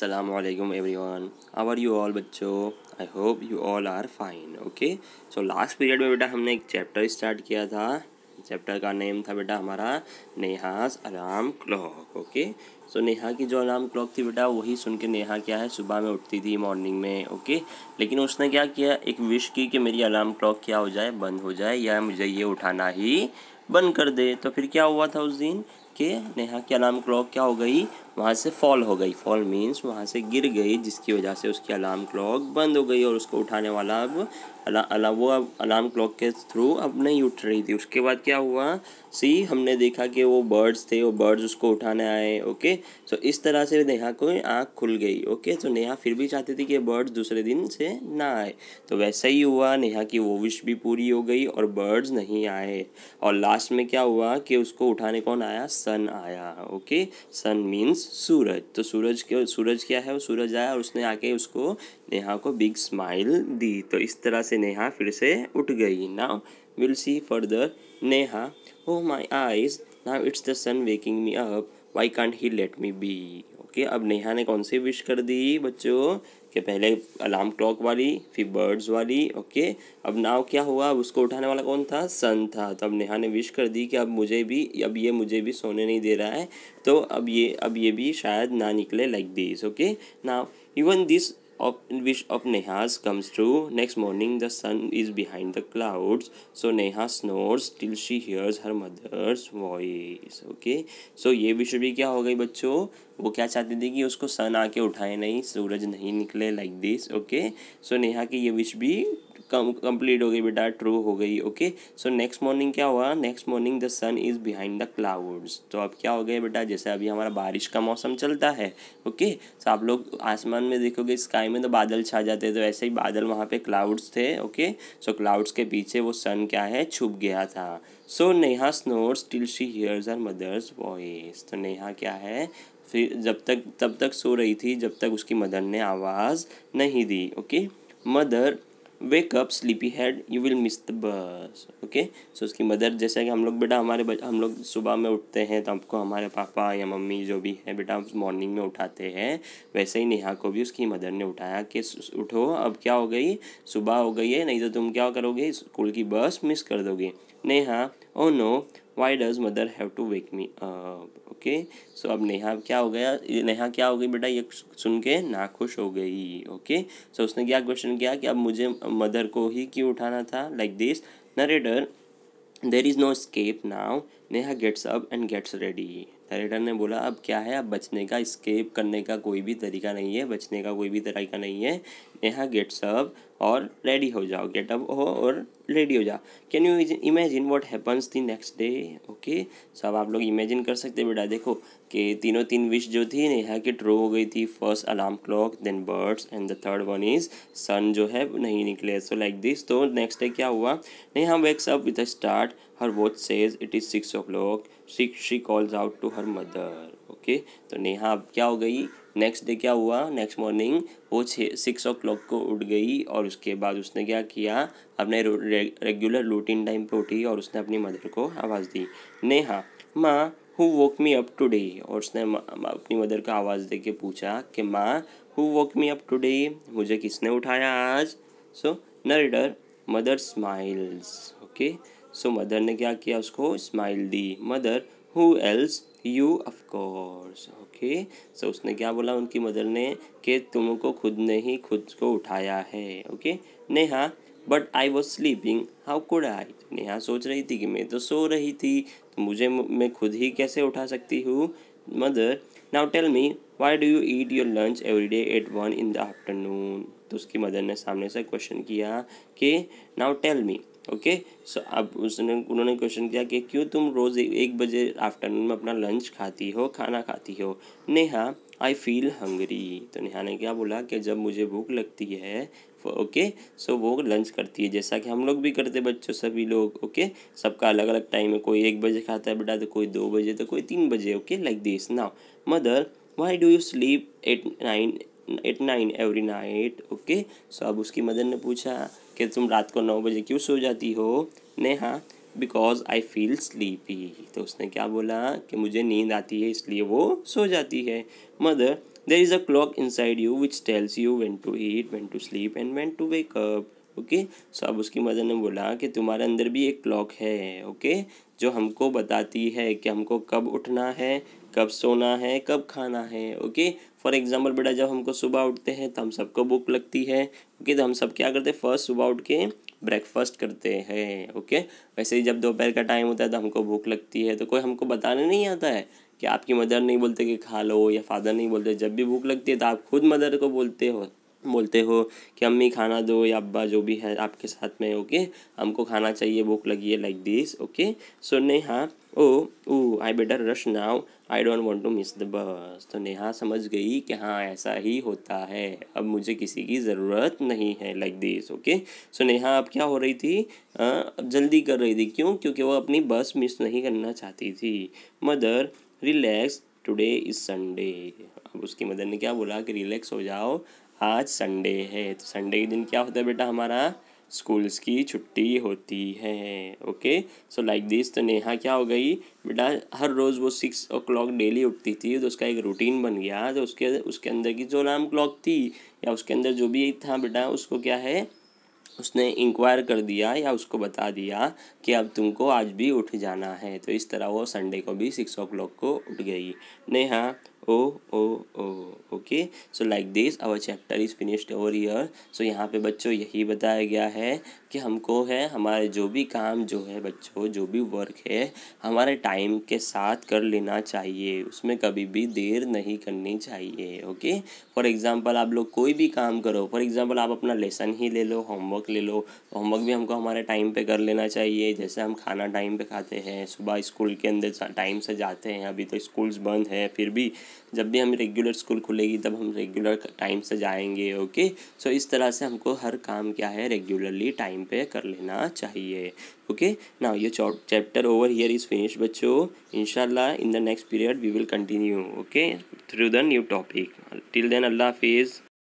Assalamualaikum every one our you all बच्चो I hope you all are fine okay so last period में बेटा हमने एक chapter start किया था चैप्टर का नेम था बेटा हमारा Neha's alarm clock okay so Neha की जो अलार्म क्लॉक थी बेटा वही सुन के नेहा क्या है सुबह में उठती थी मॉर्निंग में ओके लेकिन उसने क्या किया एक विश की कि मेरी अलार्म क्लॉक क्या हो जाए बंद हो जाए या मुझे ये उठाना ही बंद कर दे तो फिर क्या हुआ था उस दिन कि नेहा की अलार्म क्लॉक क्या हो गई वहाँ से फॉल हो गई फॉल मीन्स वहाँ से गिर गई जिसकी वजह से उसकी अलार्म क्लॉक बंद हो गई और उसको उठाने वाला अब अला, अला वो अलार्म क्लॉक के थ्रू अब नहीं उठ रही थी उसके बाद क्या हुआ सी हमने देखा कि वो बर्ड्स थे वो बर्ड्स उसको उठाने आए ओके सो इस तरह से नेहा को आँख खुल गई ओके तो नेहा फिर भी चाहती थी कि बर्ड्स दूसरे दिन से ना आए तो वैसा ही हुआ नेहा की वो विश भी पूरी हो गई और बर्ड्स नहीं आए और लास्ट में क्या हुआ कि उसको उठाने कौन आया सन आया ओके सन मीन्स सूरज तो सूरज के सूरज क्या है वो सूरज आया और उसने आके उसको नेहा को बिग स्माइल दी तो इस तरह से नेहा फिर से उठ गई now will see further Neha oh my eyes now it's the sun waking me up why can't he let me be okay अब नेहा ने कौन सी विश कर दी बच्चों के पहले अलार्म क्लॉक वाली फिर बर्ड्स वाली ओके अब नाव क्या हुआ अब उसको उठाने वाला कौन था सन था तो अब नेहा ने विश कर दी कि अब मुझे भी अब ये मुझे भी सोने नहीं दे रहा है तो अब ये अब ये भी शायद ना निकले like this okay now even this of, in which of Neha's comes true. Next morning, the sun is behind the clouds, so Neha snores till she hears her mother's voice. Okay, so ये विषय भी क्या हो गई बच्चों वो क्या चाहती थी कि उसको सन आके उठाए नहीं सूरज नहीं निकले like this okay so Neha की ये विश भी कम कंप्लीट हो गई बेटा ट्रू हो गई ओके सो नेक्स्ट मॉर्निंग क्या हुआ next morning the sun is behind the clouds तो अब क्या हो गया बेटा जैसे अभी हमारा बारिश का मौसम चलता है ओके सो आप लोग आसमान में देखोगे स्काई में तो बादल छा जाते तो ऐसे ही बादल वहाँ पे क्लाउड्स थे ओके सो क्लाउड्स के पीछे वो सन क्या है छुप गया था so Neha snores till she hears her mother's voice तो नेहा क्या है फिर जब तक तब तक सो रही थी जब तक उसकी मदर ने आवाज़ नहीं दी okay mother wake up sleepy head you will miss the bus okay so उसकी मदर जैसा कि हम लोग बेटा हमारे हम लोग सुबह में उठते हैं तो हमको हमारे पापा या मम्मी जो भी है बेटा मॉर्निंग में उठाते हैं वैसे ही नेहा को भी उसकी मदर ने उठाया कि उठो अब क्या हो गई सुबह हो गई है नहीं तो तुम क्या करोगे स्कूल की बस मिस कर दोगे Neha oh no why does mother have to wake me okay so अब नेहा क्या हो गया नेहा क्या हो गई बेटा ये सुन के नाखुश हो गई ओके okay? सो so, उसने क्या क्वेश्चन किया कि अब मुझे मदर को ही क्यों उठाना था like this narrator there is no escape now Neha gets up and gets ready narrator ने बोला अब क्या है अब बचने का स्केप करने का कोई भी तरीका नहीं है बचने का कोई भी तरीका नहीं है यहाँ गेट सब और रेडी हो जाओ गेट अप हो और रेडी हो जाओ can you imagine what happens the next day okay सब आप लोग इमेजिन कर सकते बेटा देखो कि तीनों तीन विश जो थी ना यहाँ की ट्रो हो गई थी first alarm clock then birds and the third one is sun जो है नहीं निकले सो लाइक दिस तो नेक्स्ट डे क्या हुआ नहीं हम wakes up with start her watch says it is six o'clock she she calls out to her mother okay तो नेहा अब क्या हो गई नेक्स्ट डे क्या हुआ नेक्स्ट मॉर्निंग वो छः सिक्स ओ क्लॉक को उठ गई और उसके बाद उसने क्या किया अपने रेगुलर रूटीन टाइम पे उठी और उसने अपनी मदर को आवाज़ दी नेहा माँ who woke me up today और उसने अपनी मदर का आवाज़ दे के पूछा कि माँ who woke me up today मुझे किसने उठाया आज so narrator mother smiles okay so mother ने क्या किया उसको स्माइल दी mother who else you of course okay so उसने क्या बोला उनकी मदर ने कि तुमको खुद ने ही खुद को उठाया है okay Neha but I was sleeping how could I Neha सोच रही थी कि मैं तो सो रही थी तो मुझे मैं खुद ही कैसे उठा सकती हूँ mother now tell me why do you eat your lunch every day at one in the afternoon तो उसकी मदर ने सामने से क्वेश्चन किया कि now tell me okay so अब उसने उन्होंने क्वेश्चन किया कि क्यों तुम रोज़ एक बजे आफ्टरनून में अपना लंच खाती हो खाना खाती हो नेहा आई फील हंगरी तो नेहा ने क्या बोला कि जब मुझे भूख लगती है ओके सो वो लंच करती है जैसा कि हम लोग भी करते बच्चों सभी लोग ओके सबका अलग अलग टाइम है कोई एक बजे खाता है बेटा तो कोई दो बजे तो कोई तीन बजे okay like this now mother why do you sleep at nine at nine every night okay so अब उसकी मदर ने पूछा कि तुम रात को नौ बजे क्यों सो जाती हो ने हाँ बिकॉज आई फील स्लीपी तो उसने क्या बोला कि मुझे नींद आती है इसलिए वो सो जाती है mother there is a clock inside you which tells you when to eat when to sleep and when to wake up okay so अब उसकी मदर ने बोला कि तुम्हारे अंदर भी एक क्लॉक है ओके okay? जो हमको बताती है कि हमको कब उठना है कब सोना है कब खाना है ओके फॉर एग्जाम्पल बेटा जब हमको सुबह उठते हैं तो हम सबको भूख लगती है ओके तो हम सब क्या करते हैं फर्स्ट सुबह उठ के ब्रेकफास्ट करते हैं ओके वैसे ही जब दोपहर का टाइम होता है तो हमको भूख लगती है तो कोई हमको बताने नहीं आता है कि आपकी मदर नहीं बोलते कि खा लो या फादर नहीं बोलते जब भी भूख लगती है तो आप खुद मदर को बोलते हो बोलते हो कि अम्मी खाना दो या अब्बा जो भी है आपके साथ में ओके हमको खाना चाहिए भूख लगी है like this okay so Neha oh oh I better rush now I don't want to miss the bus तो नेहा समझ गई कि हाँ ऐसा ही होता है अब मुझे किसी की ज़रूरत नहीं है like this okay so Neha अब क्या हो रही थी आ, अब जल्दी कर रही थी क्यों क्योंकि वो अपनी बस मिस नहीं करना चाहती थी mother relax today is Sunday अब उसकी मदर ने क्या बोला कि रिलैक्स हो जाओ आज संडे है तो संडे के दिन क्या होता है बेटा हमारा स्कूल्स की छुट्टी होती है ओके सो लाइक दिस तो नेहा क्या हो गई बेटा हर रोज़ वो सिक्स ओ क्लॉक डेली उठती थी तो उसका एक रूटीन बन गया तो उसके उसके अंदर की जो अलार्म क्लॉक थी या उसके अंदर जो भी था बेटा उसको क्या है उसने इंक्वायर कर दिया या उसको बता दिया कि अब तुमको आज भी उठ जाना है तो इस तरह वो संडे को भी सिक्स ओ क्लॉक को उठ गई Neha oh oh oh okay so like this our chapter is finished over here so यहाँ पे बच्चों यही बताया गया है कि हमको है हमारे जो भी काम जो है बच्चों जो भी वर्क है हमारे टाइम के साथ कर लेना चाहिए उसमें कभी भी देर नहीं करनी चाहिए ओके फॉर एग्ज़ाम्पल आप लोग कोई भी काम करो फॉर एग्ज़ाम्पल आप अपना लेसन ही ले लो होमवर्क ले लो होमवर्क तो भी हमको हमारे टाइम पर कर लेना चाहिए जैसे हम खाना टाइम पर खाते हैं सुबह स्कूल के अंदर टाइम से जाते हैं अभी तो स्कूल्स बंद हैं फिर भी जब भी हम रेगुलर स्कूल खुलेगी तब हम रेगुलर टाइम से जाएंगे ओके सो इस तरह से हमको हर काम क्या है रेगुलरली टाइम पे कर लेना चाहिए ओके ना ये chapter over here is finish बच्चों इनशाला in the next period we will continue okay through the new topic till then अल्लाह हाफिज़